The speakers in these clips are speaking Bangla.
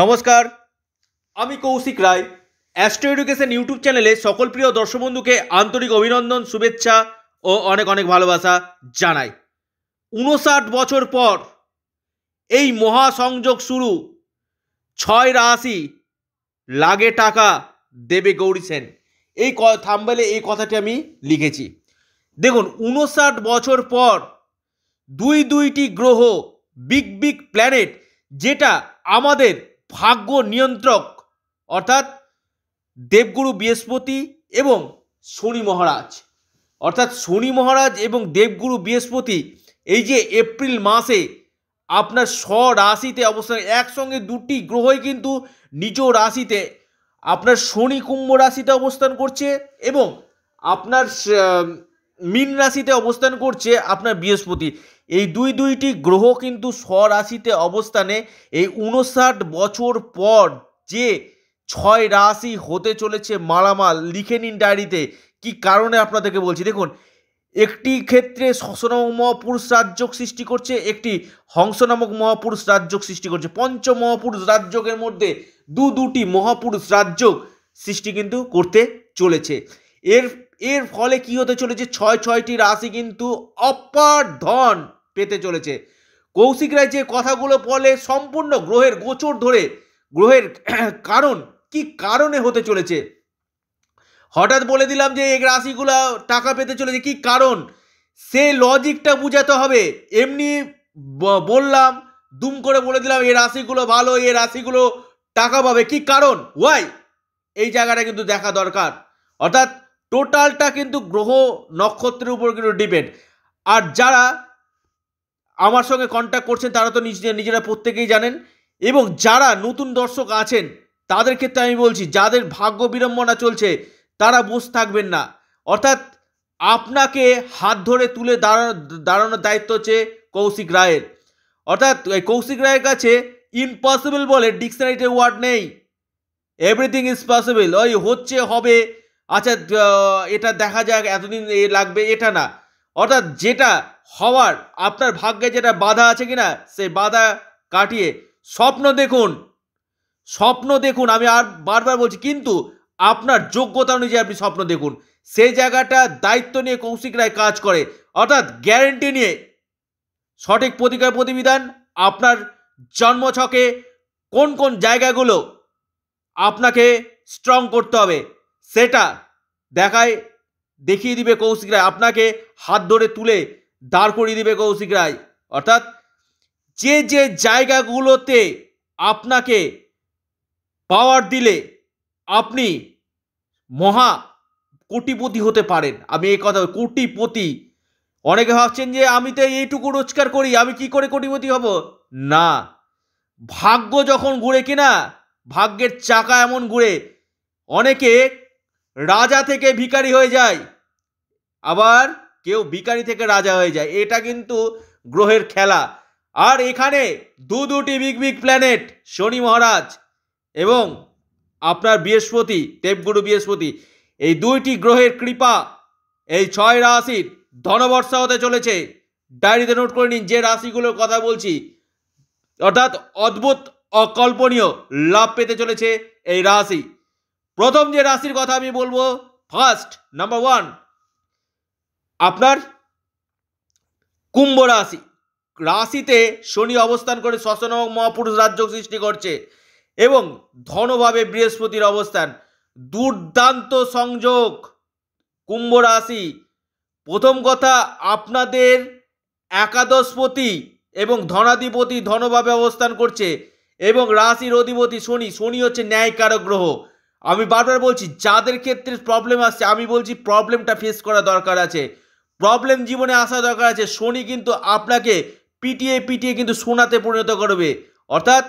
নমস্কার আমি Koushik Roy astro education YouTube চ্যানেলে সকল প্রিয় দর্শক বন্ধুকে আন্তরিক অভিনন্দন শুভেচ্ছা ও অনেক অনেক ভালোবাসা জানাই উনষাট বছর পর এই মহাসংযোগ শুরু ছয় রাশি লাগে টাকা দেবে গৌরী সেন এই থাম্বেলে এই কথাটি আমি লিখেছি দেখুন উনষাট বছর পর দুই দুইটি গ্রহ বিগ বিগ প্ল্যানেট যেটা আমাদের ভাগ্য নিয়ন্ত্রক অর্থাৎ দেবগুরু বৃহস্পতি এবং শনি মহারাজ অর্থাৎ শনি মহারাজ এবং দেবগুরু বৃহস্পতি এই যে এপ্রিল মাসে আপনার স্বরাশিতে অবস্থান একসঙ্গে দুটি গ্রহই কিন্তু নিজ রাশিতে আপনার শনি কুম্ভ রাশিতে অবস্থান করছে এবং আপনার মিন রাশিতে অবস্থান করছে আপনার বৃহস্পতি এই দুই দুইটি গ্রহ কিন্তু স্বরাশিতে অবস্থানে এই উনষাট বছর পর যে ছয় রাশি হতে চলেছে মালামাল লিখে নিন ডায়েরিতে কি কারণে আপনাদেরকে বলছি দেখুন একটি ক্ষেত্রে শশনামক মহাপুরুষ রাজ্য সৃষ্টি করছে একটি হংস নামক মহাপুরুষ রাজ্য সৃষ্টি করছে পঞ্চ মহাপুরুষ রাজ্যকের মধ্যে দু দুটি মহাপুরুষ রাজ্য সৃষ্টি কিন্তু করতে চলেছে এর এর ফলে কি হতে চলেছে ছয় ছয়টি রাশি কিন্তু অপার ধন পেতে চলেছে কৌশিক রায় যে কথাগুলো বলে সম্পূর্ণ গ্রহের গোচর ধরে গ্রহের কারণ কি কারণে হতে চলেছে হঠাৎ বলে দিলাম যে এই রাশিগুলো টাকা পেতে চলেছে কি কারণ সে লজিকটা বুঝাতে হবে এমনি বললাম দুম করে বলে দিলাম এই রাশিগুলো ভালো এই রাশিগুলো টাকা পাবে কি কারণ ওয়াই এই জায়গাটা কিন্তু দেখা দরকার অর্থাৎ টোটালটা কিন্তু গ্রহ নক্ষত্রের উপর কিন্তু ডিপেন্ড আর যারা আমার সঙ্গে কন্ট্যাক্ট করছেন তারা তো নিজেরা নিজেরা প্রত্যেকেই জানেন এবং যারা নতুন দর্শক আছেন তাদের ক্ষেত্রে আমি বলছি যাদের ভাগ্য বিড়ম্বনা চলছে তারা বসে থাকবেন না অর্থাৎ আপনাকে হাত ধরে তুলে দাঁড়ানো দাঁড়ানোর দায়িত্ব হচ্ছে কৌশিক রায়ের অর্থাৎ কৌশিক রায়ের কাছে ইম্পসিবল বলে ডিকশনারিতে ওয়ার্ড নেই এভরিথিং ইজ পসিবল ওই হচ্ছে হবে আচ্ছা এটা দেখা যাক এতদিন এ লাগবে এটা না অর্থাৎ যেটা হওয়ার আপনার ভাগ্যে যেটা বাধা আছে কিনা সেই বাধা কাটিয়ে স্বপ্ন দেখুন স্বপ্ন দেখুন আমি আর বারবার বলছি কিন্তু আপনার যোগ্যতা অনুযায়ী আপনি স্বপ্ন দেখুন সেই জায়গাটা দায়িত্ব নিয়ে কৌশিক রায় কাজ করে অর্থাৎ গ্যারেন্টি নিয়ে সঠিক প্রতিকার প্রতিবিধান আপনার জন্মছকে কোন কোন জায়গাগুলো আপনাকে স্ট্রং করতে হবে সেটা দেখায় দেখিয়ে দিবে কৌশিক রায় আপনাকে হাত ধরে তুলে দাঁড় করিয়ে দিবে কৌশিক রায় অর্থাৎ যে যে জায়গাগুলোতে আপনাকে পাওয়ার দিলে আপনি মহা কোটিপতি হতে পারেন আমি এই কথা কোটিপতি অনেকে ভাবছেন যে আমি তো এইটুকু রোজগার করি আমি কি করে কোটিপতি হব না ভাগ্য যখন ঘুরে কিনা ভাগ্যের চাকা এমন ঘুরে অনেকে রাজা থেকে ভিকারি হয়ে যায় আবার কেউ ভিকারি থেকে রাজা হয়ে যায় এটা কিন্তু গ্রহের খেলা আর এখানে দু দুটি big big planet Shani Maharaj এবং আপনার বৃহস্পতি দেবগুরু বৃহস্পতি এই দুইটি গ্রহের কৃপা এই ছয় রাশির ধনবর্ষা হতে চলেছে ডায়েরিতে নোট করে নিন যে রাশিগুলোর কথা বলছি অর্থাৎ অদ্ভুত অকল্পনীয় লাভ পেতে চলেছে এই রাশি প্রথম যে রাশির কথা আমি বলবো ফার্স্ট নাম্বার ওয়ান আপনার কুম্ভ রাশি রাশিতে শনি অবস্থান করে শশনবক মহাপুরুষ রাজ্য সৃষ্টি করছে এবং ধনভাবে বৃহস্পতির অবস্থান দুর্দান্ত সংযোগ কুম্ভ রাশি প্রথম কথা আপনাদের একাদশপতি এবং ধনাধিপতি ধনভাবে অবস্থান করছে এবং রাশির অধিপতি শনি শনি হচ্ছে ন্যায়কারক গ্রহ আমি বারবার বলছি যাদের ক্ষেত্রে প্রবলেম আসছে আমি বলছি প্রবলেমটা ফেস করা দরকার আছে প্রবলেম জীবনে আসা দরকার আছে শনি কিন্তু আপনাকে পিটিয়ে পিটিয়ে কিন্তু সোনাতে পরিণত করবে অর্থাৎ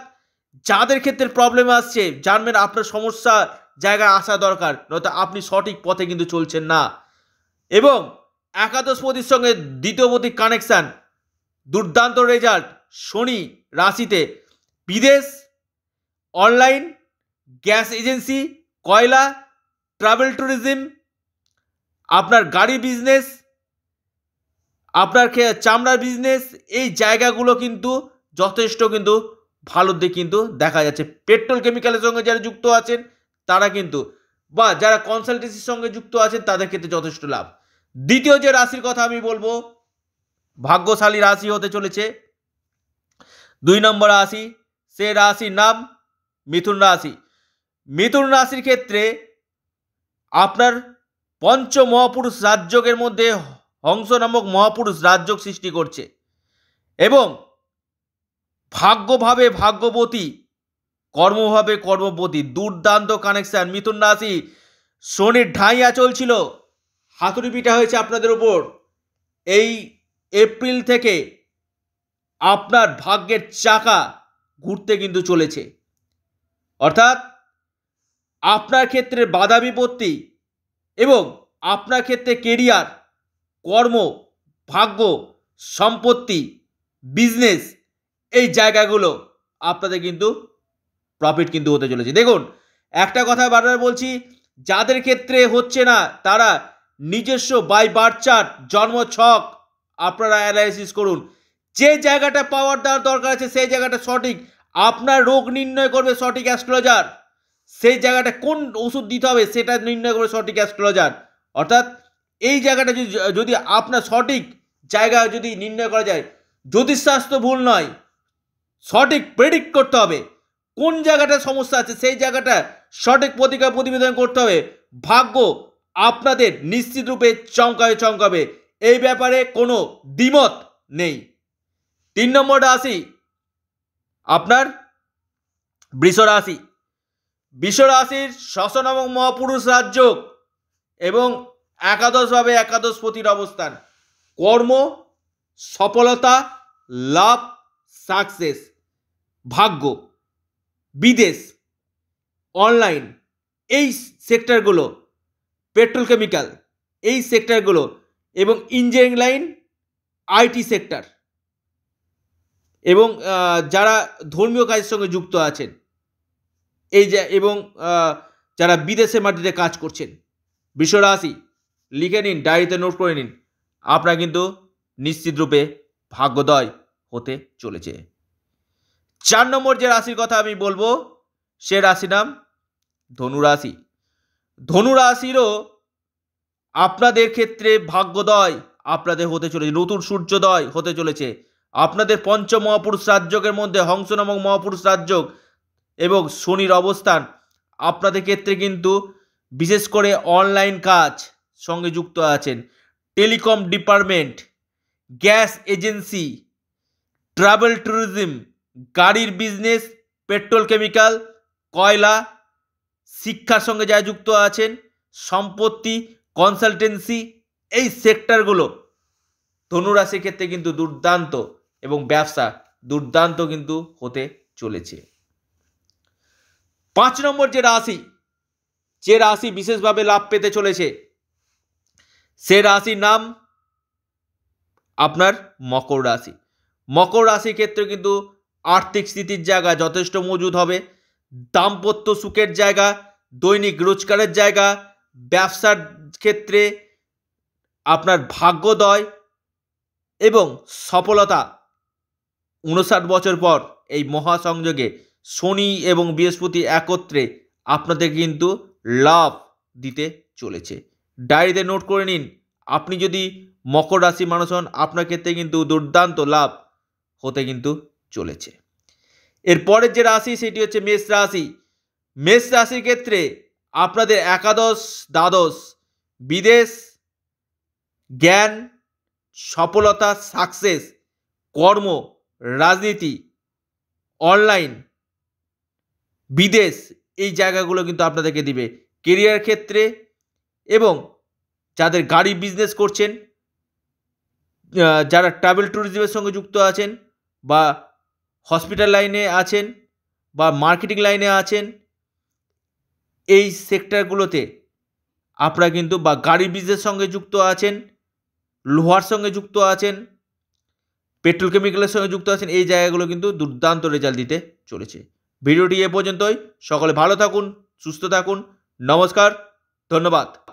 যাদের ক্ষেত্রে প্রবলেম আসছে জানবেন আপনার সমস্যা জায়গায় আসা দরকার নয়তো আপনি সঠিক পথে কিন্তু চলছেন না এবং একাদশ পতির সঙ্গে দ্বিতীয়পতির কানেকশান দুর্দান্ত রেজাল্ট শনি রাশিতে বিদেশ অনলাইন গ্যাস এজেন্সি কয়লা ট্রাভেল ট্যুরিজম আপনার গাড়ি বিজনেস আপনার চামড়ার বিজনেস এই জায়গাগুলো কিন্তু যথেষ্ট কিন্তু ভালোর দিক কিন্তু দেখা যাচ্ছে পেট্রোল কেমিক্যালের সঙ্গে যারা যুক্ত আছেন তারা কিন্তু বা যারা কনসালটেন্সির সঙ্গে যুক্ত আছেন তাদের ক্ষেত্রে যথেষ্ট লাভ দ্বিতীয় যে রাশির কথা আমি বলবো ভাগ্যশালী রাশি হতে চলেছে দুই নম্বর রাশি সে রাশির নাম মিথুন রাশি মিথুন রাশির ক্ষেত্রে আপনার পঞ্চ মহাপুরুষ রাজযোগের মধ্যে হংস নামক মহাপুরুষ রাজযোগ সৃষ্টি করছে এবং ভাগ্যভাবে ভাগ্যবতী কর্মভাবে কর্মবতী দুর্দান্ত কানেকশান মিথুন রাশি শনির ঢাইয়া চলছিল হাতুড়ি পিঠা হয়েছে আপনাদের উপর এই এপ্রিল থেকে আপনার ভাগ্যের চাকা ঘুরতে কিন্তু চলেছে অর্থাৎ আপনার ক্ষেত্রে বাধা বিপত্তি এবং আপনার ক্ষেত্রে কেরিয়ার কর্ম ভাগ্য সম্পত্তি বিজনেস এই জায়গাগুলো আপনাদের কিন্তু প্রফিট কিন্তু হতে চলেছে দেখুন একটা কথা বারবার বলছি যাদের ক্ষেত্রে হচ্ছে না তারা নিজস্ব বাই বার্থ চার্ট জন্ম ছক আপনারা অ্যানালাইসিস করুন যে জায়গাটা পাওয়ার দেওয়ার দরকার আছে সেই জায়গাটা সঠিক আপনার রোগ নির্ণয় করবে সঠিক অ্যাস্ট্রোলজার সেই জায়গাটা কোন ওষুধ দিতে হবে সেটা নির্ণয় করে সঠিক অ্যাস্ট্রোলজার অর্থাৎ এই জায়গাটা যদি যদি আপনার সঠিক জায়গা যদি নির্ণয় করা যায় জ্যোতিষশাস্ত্র ভুল নয় সঠিক প্রেডিক্ট করতে হবে কোন জায়গাটা সমস্যা আছে সেই জায়গাটা সঠিক প্রতিকার প্রতিবেদন করতে হবে ভাগ্য আপনাদের নিশ্চিত রূপে চমকাবে চমকাবে এই ব্যাপারে কোনো দ্বিমত নেই তিন নম্বরটা আসি আপনার বৃষ রাশি বিশ্বরাশির শ্বসন এবং মহাপুরুষ রাজযোগ এবং একাদশভাবে একাদশ পতির অবস্থান কর্ম সফলতা লাভ সাকসেস ভাগ্য বিদেশ অনলাইন এই সেক্টরগুলো পেট্রোল কেমিক্যাল এই সেক্টরগুলো এবং ইঞ্জিনিয়ারিং লাইন আইটি সেক্টর এবং যারা ধর্মীয় কাজের সঙ্গে যুক্ত আছেন এই যে এবং যারা বিদেশে মাটিতে কাজ করছেন বিশ্বরাশি লিখে নিন ডায়েরিতে নোট করে নিন আপনারা কিন্তু নিশ্চিত রূপে ভাগ্যোদয় হতে চলেছে চার নম্বর যে রাশির কথা আমি বলবো সে রাশি নাম ধনুরাশি ধনুরাশিরও আপনাদের ক্ষেত্রে ভাগ্যোদয় আপনাদের হতে চলেছে নতুন সূর্যোদয় হতে চলেছে আপনাদের পঞ্চম মহাপুরুষ রাজ্যকের মধ্যে হংস নামক মহাপুরুষ রাজ্যক এবং শনির অবস্থান আপনাদের ক্ষেত্রে কিন্তু বিশেষ করে অনলাইন কাজ সঙ্গে যুক্ত আছেন telecom department gas agency travel tourism গাড়ির বিজনেস পেট্রোল কেমিক্যাল কয়লা শিক্ষার সঙ্গে যা যুক্ত আছেন সম্পত্তি কনসালটেন্সি এই সেক্টরগুলো ধনুরাশির ক্ষেত্রে কিন্তু দুর্দান্ত এবং ব্যবসা দুর্দান্ত কিন্তু হতে চলেছে পাঁচ নম্বর যে রাশি যে রাশি বিশেষভাবে লাভ পেতে চলেছে সে রাশির নাম আপনার মকর রাশি মকর রাশির ক্ষেত্রে কিন্তু আর্থিক স্থিতির জায়গা যথেষ্ট মজুদ হবে দাম্পত্য সুখের জায়গা দৈনিক রোজগারের জায়গা ব্যবসার ক্ষেত্রে আপনার ভাগ্যদয় এবং সফলতা উনষাট বছর পর এই মহাসংযোগে শনি এবং বৃহস্পতি একত্রে আপনাদের কিন্তু লাভ দিতে চলেছে ডায়েরিতে নোট করে নিন আপনি যদি মকর রাশি মানুষ হন আপনার ক্ষেত্রে কিন্তু দুর্দান্ত লাভ হতে কিন্তু চলেছে এরপরের যে রাশি সেটি হচ্ছে মেষ রাশি মেষ রাশির ক্ষেত্রে আপনাদের একাদশ দ্বাদশ বিদেশ জ্ঞান সফলতা সাকসেস কর্ম রাজনীতি অনলাইন বিদেশ এই জায়গাগুলো কিন্তু আপনাদেরকে দিবে কেরিয়ার ক্ষেত্রে এবং যাদের গাড়ি বিজনেস করছেন যারা ট্রাভেল ট্যুরিজমের সঙ্গে যুক্ত আছেন বা হসপিটাল লাইনে আছেন বা মার্কেটিং লাইনে আছেন এই সেক্টরগুলোতে আপনারা কিন্তু বা গাড়ি বিজনেস সঙ্গে যুক্ত আছেন লোহার সঙ্গে যুক্ত আছেন পেট্রোল কেমিক্যালের সঙ্গে যুক্ত আছেন এই জায়গাগুলো কিন্তু দুর্দান্ত রেজাল্ট দিতে চলেছে ভিডিওটি এ পর্যন্তই সকলে ভালো থাকুন সুস্থ থাকুন নমস্কার ধন্যবাদ